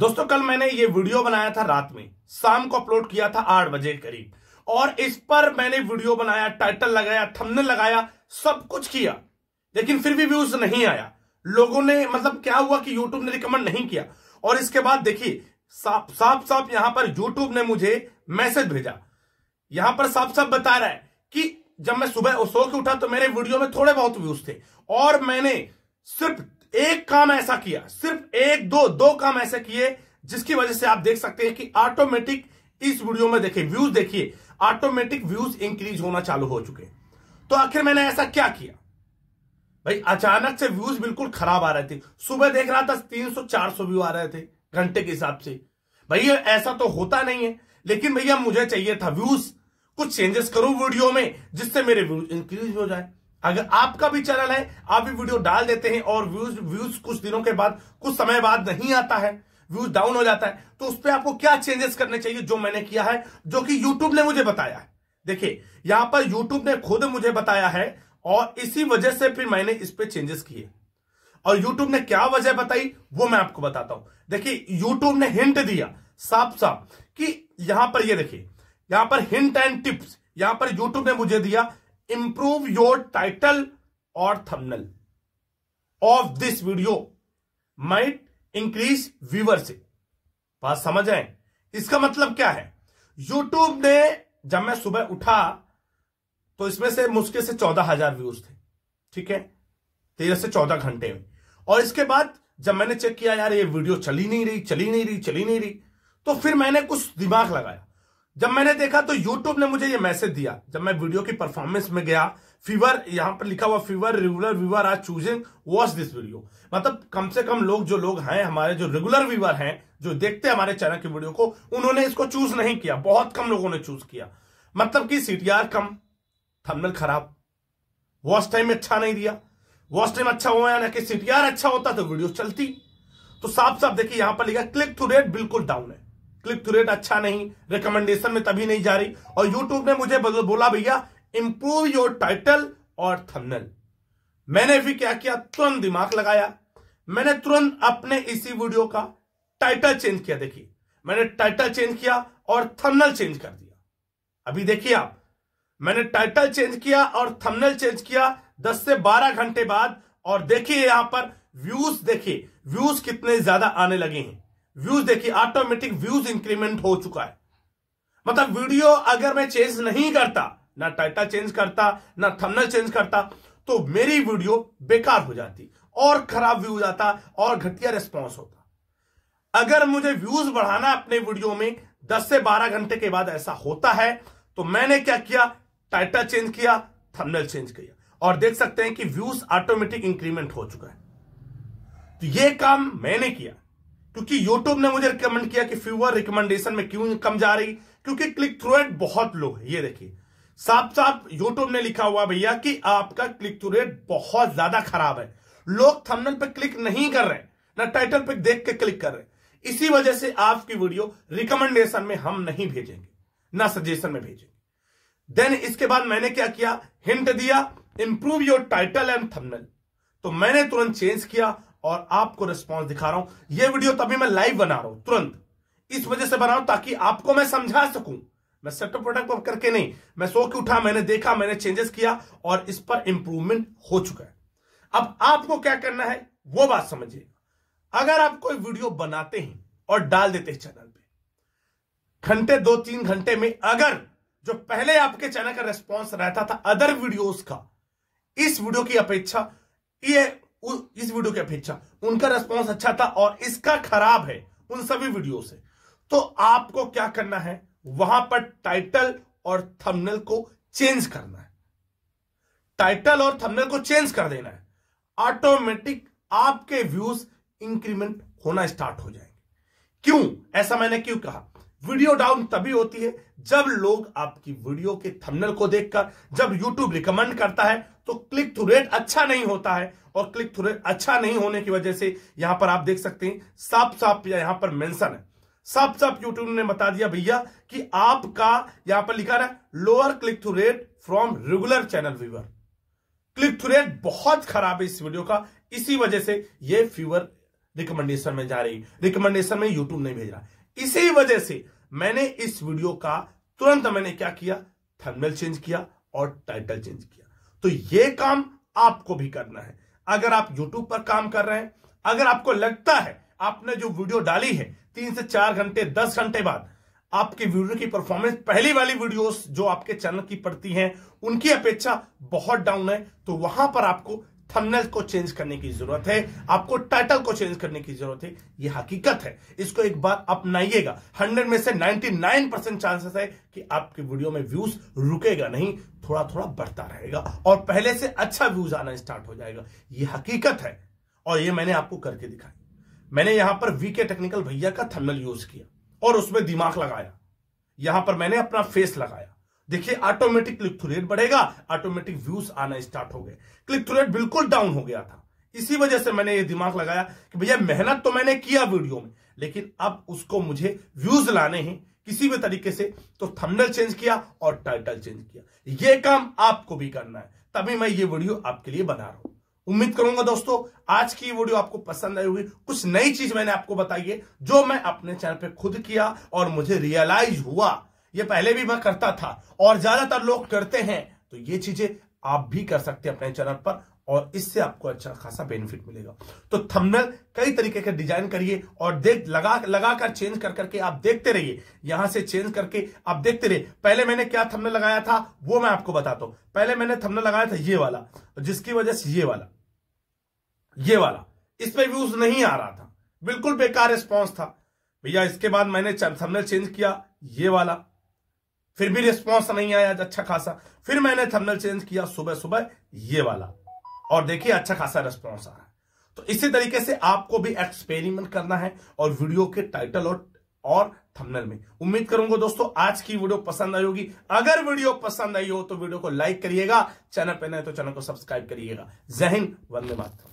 दोस्तों कल मैंने ये वीडियो बनाया था रात में शाम को अपलोड किया था आठ बजे करीब और इस पर मैंने वीडियो बनाया टाइटल लगाया थंबनेल लगाया सब कुछ किया लेकिन फिर भी व्यूज नहीं आया लोगों ने मतलब क्या हुआ कि यूट्यूब ने रिकमेंड नहीं किया और इसके बाद देखिए साफ साफ यहां पर यूट्यूब ने मुझे मैसेज भेजा यहां पर साफ साफ बता रहा है कि जब मैं सुबह सो के उठा तो मेरे वीडियो में थोड़े बहुत व्यूज थे और मैंने सिर्फ एक काम ऐसा किया सिर्फ एक दो दो काम ऐसे किए जिसकी वजह से आप देख सकते हैं कि ऑटोमेटिक इस वीडियो में देखिए व्यूज देखिए ऑटोमेटिक व्यूज इंक्रीज होना चालू हो चुके तो आखिर मैंने ऐसा क्या किया भाई अचानक से व्यूज बिल्कुल खराब आ रहे थे सुबह देख रहा था 300 400 व्यू आ रहे थे घंटे के हिसाब से भैया ऐसा तो होता नहीं है लेकिन भैया मुझे चाहिए था व्यूज कुछ चेंजेस करूं वीडियो में जिससे मेरे व्यूज इंक्रीज हो जाए अगर आपका भी चैनल है आप भी वीडियो डाल देते हैं और व्यूज व्यूज कुछ दिनों के बाद कुछ समय बाद नहीं आता है व्यूज डाउन हो जाता है तो उस पर आपको क्या चेंजेस करने चाहिए जो मैंने किया है जो कि यूट्यूब ने मुझे बताया है देखिए यहां पर यूट्यूब ने खुद मुझे बताया है और इसी वजह से फिर मैंने इस पर चेंजेस किए और यूट्यूब ने क्या वजह बताई वो मैं आपको बताता हूं देखिए यूट्यूब ने हिंट दिया साफ साफ कि यहां पर ये यह देखिए यहां पर हिंट एंड टिप्स यहां पर यूट्यूब ने मुझे दिया इंप्रूव योर टाइटल और thumbnail of this video might increase viewership बात समझ रहे हैं इसका मतलब क्या है यूट्यूब ने जब मैं सुबह उठा तो इसमें से मुश्किल से चौदह हजार व्यूज थे ठीक है तेरह से चौदह घंटे में और इसके बाद जब मैंने चेक किया यार ये वीडियो चली नहीं रही चली नहीं रही चली नहीं रही तो फिर मैंने कुछ दिमाग लगाया जब मैंने देखा तो यूट्यूब ने मुझे ये मैसेज दिया जब मैं वीडियो की परफॉर्मेंस में गया फीवर यहां पर लिखा हुआ fewer regular viewer are choosing watch this video मतलब कम से कम लोग जो लोग हैं हमारे जो रेगुलर व्यूवर हैं जो देखते हैं हमारे चैनल की वीडियो को उन्होंने इसको चूज नहीं किया बहुत कम लोगों ने चूज किया मतलब कि सी कम थर्मल खराब वॉच टाइम अच्छा नहीं दिया वॉच टाइम अच्छा हुआ ना कि सीटीआर अच्छा होता तो वीडियो चलती तो साफ साफ देखिए यहां पर लिखा क्लिक थ्रू रेट बिल्कुल डाउन है क्लिक थ्रू रेट अच्छा नहीं रिकमेंडेशन में तभी नहीं जा रही और यूट्यूब ने मुझे बोला भैया इंप्रूव योर टाइटल और थंबनेल मैंने भी क्या किया तुरंत दिमाग लगाया मैंने तुरंत अपने इसी वीडियो का टाइटल चेंज किया देखिए मैंने टाइटल चेंज किया और थंबनेल चेंज कर दिया अभी देखिए आप मैंने टाइटल चेंज किया और थंबनेल चेंज किया 10 से 12 घंटे बाद और देखिए यहां पर व्यूज देखिए व्यूज कितने ज्यादा आने लगे हैं व्यूज देखिए ऑटोमेटिक व्यूज इंक्रीमेंट हो चुका है मतलब वीडियो अगर मैं चेंज नहीं करता ना टाइटल चेंज करता ना थंबनेल चेंज करता तो मेरी वीडियो बेकार हो जाती और खराब व्यूज आता और घटिया रिस्पॉन्स होता अगर मुझे व्यूज बढ़ाना अपने वीडियो में 10 से 12 घंटे के बाद ऐसा होता है तो मैंने क्या किया टाइटल चेंज किया थंबनेल चेंज किया और देख सकते हैं कि व्यूज ऑटोमेटिक इंक्रीमेंट हो चुका है तो यह काम मैंने किया क्योंकि यूट्यूब ने मुझे रिकमेंड किया कि फ्यूअर रिकमेंडेशन में क्यों कम जा रही क्योंकि क्लिक थ्रू रेट बहुत लो है ये देखिए साफ साफ यूट्यूब ने लिखा हुआ भैया कि आपका क्लिक थ्रू रेट बहुत ज्यादा खराब है लोग थंबनेल पे क्लिक नहीं कर रहे ना टाइटल पे देख के क्लिक कर रहे इसी वजह से आपकी वीडियो रिकमेंडेशन में हम नहीं भेजेंगे ना सजेशन में भेजेंगे देन इसके बाद मैंने क्या किया हिंट दिया improve your title and thumbnail तो मैंने तुरंत चेंज किया और आपको रिस्पॉन्स दिखा रहा हूं यह वीडियो तभी मैं लाइव बना रहा हूं तुरंत इस वजह से बनाऊ ताकि आपको मैं समझा सकूं मैं सेटअप प्रोडक्ट करके नहीं मैं सो के उठा मैंने देखा मैंने चेंजेस किया और इस पर इंप्रूवमेंट हो चुका है अब आपको क्या करना है वो बात समझिए अगर आप कोई वीडियो बनाते हैं और डाल देते हैं चैनल पे घंटे दो तीन घंटे में अगर जो पहले आपके चैनल का रेस्पॉन्स रहता था अदर वीडियोस का इस वीडियो की अपेक्षा ये इस वीडियो की अपेक्षा उनका रेस्पॉन्स अच्छा था और इसका खराब है उन सभी वीडियो से तो आपको क्या करना है वहां पर टाइटल और थंबनेल को चेंज करना है टाइटल और थंबनेल को चेंज कर देना है ऑटोमेटिक आपके व्यूज इंक्रीमेंट होना स्टार्ट हो जाएंगे क्यों ऐसा मैंने क्यों कहा वीडियो डाउन तभी होती है जब लोग आपकी वीडियो के थंबनेल को देखकर जब YouTube रिकमेंड करता है तो क्लिक थ्रू रेट अच्छा नहीं होता है और क्लिक थ्रू रेट अच्छा नहीं होने की वजह से यहां पर आप देख सकते हैं साफ साफ यहां पर मेंशन है साफ साफ यूट्यूब ने बता दिया भैया कि आपका यहां पर लिखा रहा है lower click through rate from regular channel viewer click through rate बहुत खराब है इस वीडियो का इसी वजह से यह फ्यूवर रिकमेंडेशन में जा रही रिकमेंडेशन में यूट्यूब नहीं भेज रहा इसी वजह से मैंने इस वीडियो का तुरंत मैंने क्या किया थर्मल चेंज किया और टाइटल चेंज किया तो ये काम आपको भी करना है अगर आप यूट्यूब पर काम कर रहे हैं अगर आपको लगता है आपने जो वीडियो डाली है तीन से चार घंटे दस घंटे बाद आपकी वीडियो की परफॉर्मेंस पहली वाली वीडियोस जो आपके चैनल की पड़ती हैं उनकी अपेक्षा बहुत डाउन है तो वहां पर आपको थंबनेल को चेंज करने की जरूरत है आपको टाइटल को चेंज करने की जरूरत है ये हकीकत है इसको एक बार अपनाइएगा हंड्रेड में से नाइनटी नाइन परसेंट चांसेस है कि आपके वीडियो में व्यूज रुकेगा नहीं थोड़ा थोड़ा बढ़ता रहेगा और पहले से अच्छा व्यूज आना स्टार्ट हो जाएगा ये हकीकत है और ये मैंने आपको करके दिखाई मैंने यहां पर वीके टेक्निकल भैया का थंबनेल यूज किया और उसमें दिमाग लगाया यहां पर मैंने अपना फेस लगाया देखिए ऑटोमेटिक क्लिक थ्रू रेट बढ़ेगा ऑटोमेटिक व्यूज आना स्टार्ट हो गए क्लिक थ्रू रेट बिल्कुल डाउन हो गया था इसी वजह से मैंने ये दिमाग लगाया कि भैया मेहनत तो मैंने किया वीडियो में लेकिन अब उसको मुझे व्यूज लाने हैं किसी भी तरीके से तो थंबनेल चेंज किया और टाइटल चेंज किया ये काम आपको भी करना है तभी मैं ये वीडियो आपके लिए बना रहा हूं उम्मीद करूंगा दोस्तों आज की वीडियो आपको पसंद आई होगी कुछ नई चीज मैंने आपको बताई है जो मैं अपने चैनल पे खुद किया और मुझे रियलाइज हुआ ये पहले भी मैं करता था और ज्यादातर लोग करते हैं तो ये चीजें आप भी कर सकते हैं अपने चैनल पर और इससे आपको अच्छा खासा बेनिफिट मिलेगा तो थंबनेल कई तरीके के डिजाइन करिए और देख लगा लगाकर चेंज कर करके आप देखते रहिए यहां से चेंज करके आप देखते रहिए पहले मैंने क्या थंबनेल लगाया था वो मैं आपको बताता हूं पहले मैंने थंबनेल लगाया था ये वाला जिसकी वजह से ये वाला ये वाला इस पर व्यूज नहीं आ रहा था बिल्कुल बेकार रिस्पॉन्स था भैया इसके बाद मैंने थमनल चेंज किया ये वाला फिर भी रिस्पॉन्स नहीं आया अच्छा खासा फिर मैंने थर्मल चेंज किया सुबह सुबह ये वाला और देखिए अच्छा खासा रिस्पॉन्स आ रहा है तो इसी तरीके से आपको भी एक्सपेरिमेंट करना है और वीडियो के टाइटल और और थंबनेल में उम्मीद करूंगा दोस्तों आज की वीडियो पसंद आई होगी अगर वीडियो पसंद आई हो तो वीडियो को लाइक करिएगा चैनल पर नए तो चैनल को सब्सक्राइब करिएगा जय हिंद वंदे मातरम